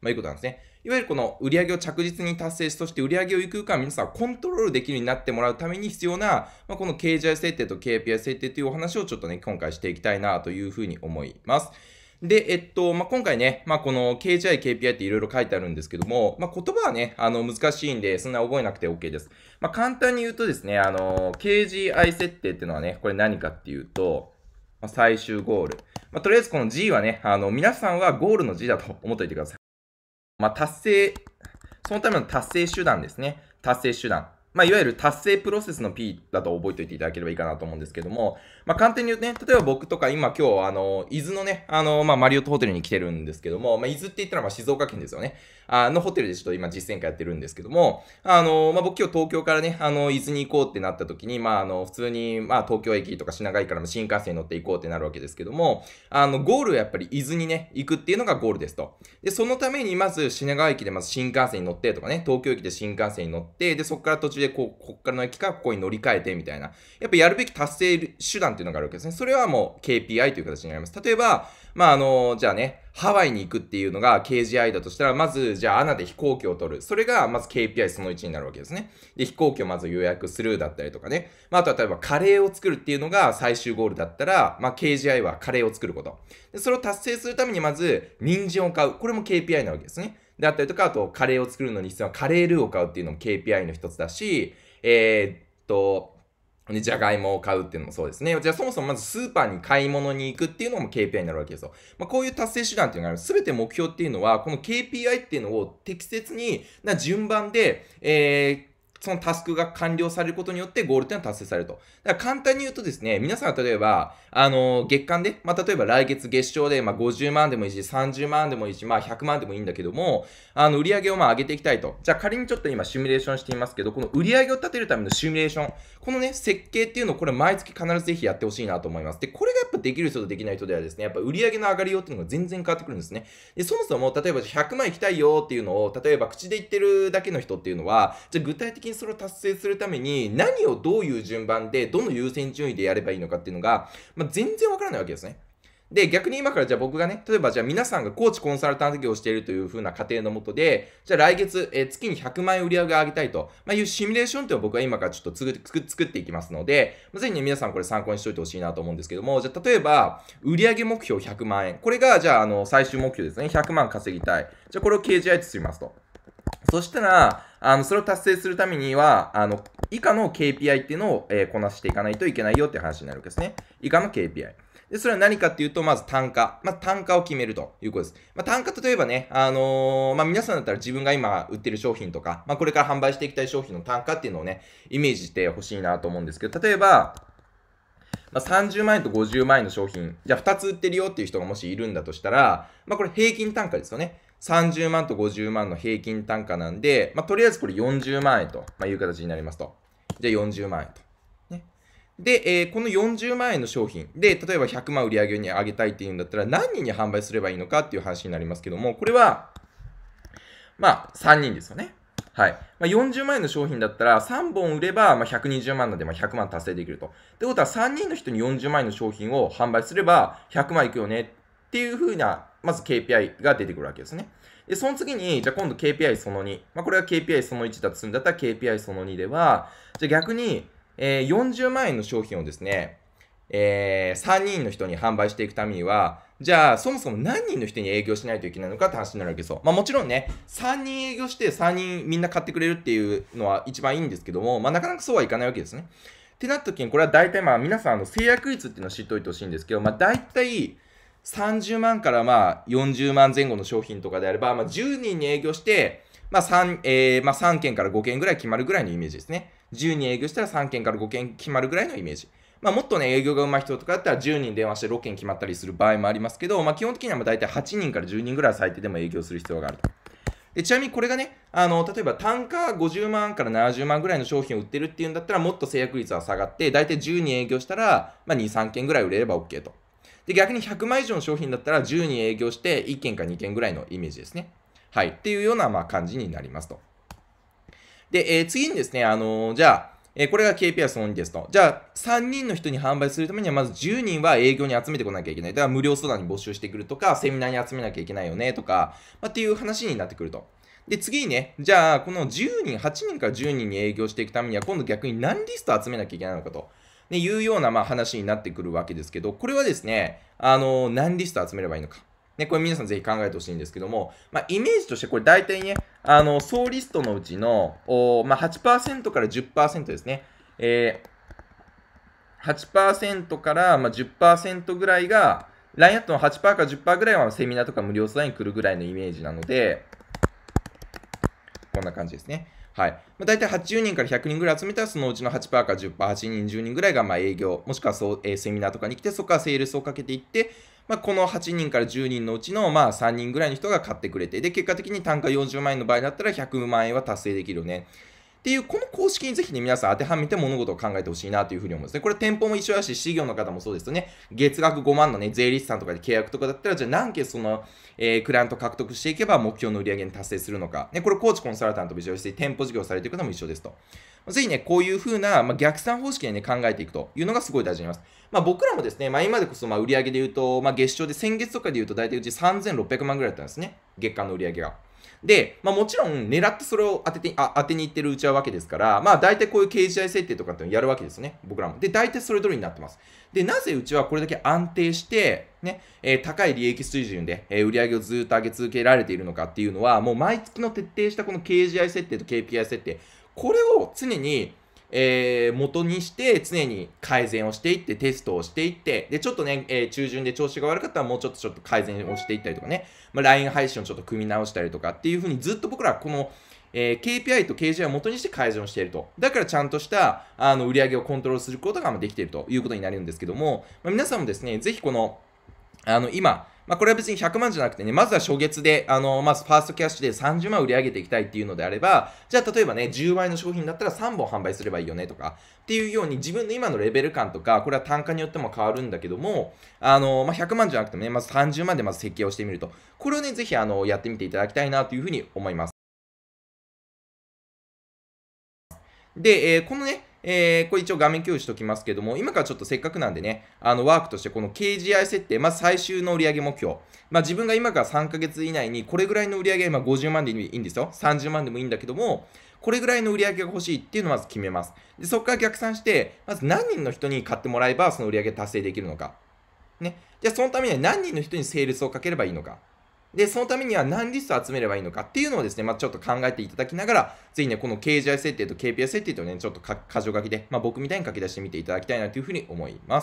まあ、いうことなんですね。いわゆるこの売り上げを着実に達成し、そして売り上げを行くか、皆さんコントロールできるようになってもらうために必要な、まあ、この KGI 設定と KPI 設定というお話をちょっとね、今回していきたいなというふうに思います。で、えっと、まあ、今回ね、まあ、この KGI、KPI っていろいろ書いてあるんですけども、まあ、言葉はね、あの、難しいんで、そんな覚えなくて OK です。まあ、簡単に言うとですね、あの、KGI 設定っていうのはね、これ何かっていうと、まあ、最終ゴール。まあ、とりあえずこの G はね、あの、皆さんはゴールの G だと思っておいてください。まあ、達成、そのための達成手段ですね。達成手段。まあ、いわゆる達成プロセスの P だと覚えておいていただければいいかなと思うんですけども、まあ、簡単に言うとね、例えば僕とか今今日、あの、伊豆のね、あの、まあ、マリオットホテルに来てるんですけども、まあ、伊豆って言ったらまあ静岡県ですよね。あのホテルでちょっと今実践会やってるんですけども、あの、まあ、僕今日東京からね、あの、伊豆に行こうってなった時に、まあ、あの、普通に、まあ、東京駅とか品川駅からも新幹線に乗って行こうってなるわけですけども、あの、ゴールはやっぱり伊豆にね、行くっていうのがゴールですと。で、そのためにまず品川駅でまず新幹線に乗ってとかね、東京駅で新幹線に乗って、で、そこから途中でこう、こっからの駅からここに乗り換えてみたいな。やっぱやるべき達成手段っていうのがあるわけですね。それはもう KPI という形になります。例えば、まあ、あの、じゃあね、ハワイに行くっていうのが KGI だとしたら、まず、じゃあ、アナで飛行機を取る。それが、まず KPI その1になるわけですね。で、飛行機をまず予約するだったりとかね。まあ、あと例えば、カレーを作るっていうのが最終ゴールだったら、まあ、KGI はカレーを作ること。で、それを達成するために、まず、人参を買う。これも KPI なわけですね。であったりとか、あとカレーを作るのに必要なカレールーを買うっていうのも KPI の一つだし、えー、っと、じゃがいもを買うっていうのもそうですね。じゃあそもそもまずスーパーに買い物に行くっていうのも KPI になるわけですよ。まあ、こういう達成手段っていうのがある。すべて目標っていうのは、この KPI っていうのを適切にな順番で、えーそのタスクが完了されることによってゴール点いうのは達成されると。だから簡単に言うとですね、皆さん例えば、あの、月間で、まあ、例えば来月月賞で、まあ、50万でもいいし、30万でもいいし、まあ、100万でもいいんだけども、あの、売り上げをまあ上げていきたいと。じゃあ仮にちょっと今シミュレーションしていますけど、この売り上げを立てるためのシミュレーション、このね、設計っていうのをこれ毎月必ずぜひやってほしいなと思います。で、これがやっぱできる人とできない人ではですね、やっぱ売り上げの上がりようっていうのが全然変わってくるんですね。で、そもそも、例えば100万行きたいよっていうのを、例えば口で言ってるだけの人っていうのは、じゃあ具体的に近それを達成するために、何をどういう順番で、どの優先順位でやればいいのかっていうのが、まあ、全然わからないわけですね。で、逆に今からじゃあ僕がね、例えばじゃあ皆さんがコーチコンサルタント業をしているという風な過程のもとで、じゃあ来月、え月に100万円売り上げ上げたいと、まあ、いうシミュレーションというのを僕は今からちょっと作っていきますので、まあ、ぜひね、皆さんこれ参考にしておいてほしいなと思うんですけども、じゃあ例えば、売上目標100万円。これがじゃああの最終目標ですね。100万稼ぎたい。じゃあこれを KGI とみますと。そしたら、あの、それを達成するためには、あの、以下の KPI っていうのを、えー、こなしていかないといけないよって話になるわけですね。以下の KPI。で、それは何かっていうと、まず単価。まあ、単価を決めるということです。まあ、単価、例えばね、あのー、まあ、皆さんだったら自分が今売ってる商品とか、まあ、これから販売していきたい商品の単価っていうのをね、イメージしてほしいなと思うんですけど、例えば、まあ、30万円と50万円の商品、じゃあ2つ売ってるよっていう人がもしいるんだとしたら、まあ、これ平均単価ですよね。30万と50万の平均単価なんで、まあ、とりあえずこれ40万円と、まあ、いう形になりますと。じゃあ40万円と。ね、で、えー、この40万円の商品で、例えば100万売り上げに上げたいっていうんだったら、何人に販売すればいいのかっていう話になりますけども、これは、まあ、3人ですよね。はい。まあ、40万円の商品だったら、3本売れば、まあ、120万なんで、まあ、100万達成できると。ってことは、3人の人に40万円の商品を販売すれば、100万いくよねっていうふうなまず KPI が出てくるわけですね。で、その次に、じゃあ今度 KPI その2。まあ、これは KPI その1だとするんだったら KPI その2では、じゃあ逆に、えー、40万円の商品をですね、えー、3人の人に販売していくためには、じゃあ、そもそも何人の人に営業しないといけないのかって話になるわけですよ。まあもちろんね、3人営業して3人みんな買ってくれるっていうのは一番いいんですけども、まあなかなかそうはいかないわけですね。ってなった時に、これは大体まあ皆さんの制約率っていうのを知っておいてほしいんですけど、まあ大体、30万からまあ40万前後の商品とかであれば、まあ、10人に営業して、まあ 3, えー、まあ、3件から5件ぐらい決まるぐらいのイメージですね。10人営業したら3件から5件決まるぐらいのイメージ。まあ、もっとね、営業が上手い人とかだったら10人電話して6件決まったりする場合もありますけど、まあ、基本的にはまあ大体8人から10人ぐらい最低でも営業する必要があると。でちなみにこれがね、あの例えば単価50万から70万ぐらいの商品を売ってるっていうんだったら、もっと制約率は下がって、大体10人営業したら、まあ、2、3件ぐらい売れれば OK と。で、逆に100枚以上の商品だったら10人営業して1件か2件ぐらいのイメージですね。はい。っていうような、まあ、感じになりますと。で、えー、次にですね、あのー、じゃあ、えー、これが KPI その2ですと。じゃあ、3人の人に販売するためには、まず10人は営業に集めてこなきゃいけない。だから、無料相談に募集してくるとか、セミナーに集めなきゃいけないよね、とか、まあ、っていう話になってくると。で、次にね、じゃあ、この10人、8人から10人に営業していくためには、今度逆に何リスト集めなきゃいけないのかと。ね、いうようなまあ話になってくるわけですけど、これはですね、あの、何リスト集めればいいのか。ね、これ皆さんぜひ考えてほしいんですけども、まあ、イメージとしてこれ大体ね、あの、総リストのうちの、おまあ、8%から10%ですね。えー、8%からまあ10%ぐらいが、ラインアットの8%から10%ぐらいはセミナーとか無料相談に来るぐらいのイメージなので、こんな感じですね。はい。まあ、大体80人から100人ぐらい集めたら、そのうちの8%か10%、8人、10人ぐらいがま営業、もしくはそう、えー、セミナーとかに来て、そこからセールスをかけていって、まあ、この8人から10人のうちのまあ3人ぐらいの人が買ってくれて、で、結果的に単価40万円の場合だったら100万円は達成できるよね。っていう、この公式にぜひね、皆さん当てはめて物事を考えてほしいなというふうに思うんですね。これ店舗も一緒だし、事業の方もそうですよね。月額5万のね、税理士さんとかで契約とかだったら、じゃあ何件その、えー、クライアント獲得していけば目標の売り上げに達成するのか。ね、これコーチコンサルタントも一緒して店舗事業されている方も一緒ですと。ぜひね、こういうふうな、まあ、逆算方式でね、考えていくというのがすごい大事になります。まあ僕らもですね、まあ今でこそ、まあ売上で言うと、まあ月賞で先月とかで言うと大体うち3600万ぐらいだったんですね。月間の売上が。で、まあ、もちろん狙ってそれを当ててあ当てにいってるうちはわけですから、まあ、大体こういう KGI 設定とかってやるわけですね、僕らも。で、大体それぞれになってます。で、なぜうちはこれだけ安定して、ね、えー、高い利益水準で、えー、売上をずっと上げ続けられているのかっていうのは、もう毎月の徹底したこの KGI 設定と KPI 設定、これを常にえー、元にして常に改善をしていってテストをしていってでちょっとね、えー、中旬で調子が悪かったらもうちょっとちょっと改善をしていったりとかね、まあ、LINE 配信をちょっと組み直したりとかっていうふうにずっと僕らこのえー、KPI と KGI を元にして改善をしていると。だからちゃんとしたあの売り上げをコントロールすることができているということになるんですけども、まあ、皆さんもですね、ぜひこの、あの今、まあ、これは別に100万じゃなくてね、まずは初月で、あの、まずファーストキャッシュで30万売り上げていきたいっていうのであれば、じゃあ例えばね、10倍の商品だったら3本販売すればいいよねとか、っていうように自分の今のレベル感とか、これは単価によっても変わるんだけども、あの、まあ、100万じゃなくてもね、まず30万でまず設計をしてみると、これをね、ぜひあの、やってみていただきたいなというふうに思います。で、えー、このね、えー、これ一応画面共有しておきますけども、今からちょっとせっかくなんでね、あのワークとしてこの KGI 設定、まあ、最終の売上目標、まあ、自分が今から3ヶ月以内にこれぐらいの売上今50万でいいんですよ。30万でもいいんだけども、これぐらいの売り上げが欲しいっていうのをまず決めます。でそこから逆算して、まず何人の人に買ってもらえばその売り上げ達成できるのか。ね。じゃあそのためには何人の人にセールスをかければいいのか。で、そのためには何リスト集めればいいのかっていうのをですね、まあ、ちょっと考えていただきながら、ぜひね、この KGI 設定と KPI 設定とね、ちょっと箇条書きで、まあ、僕みたいに書き出してみていただきたいなというふうに思います。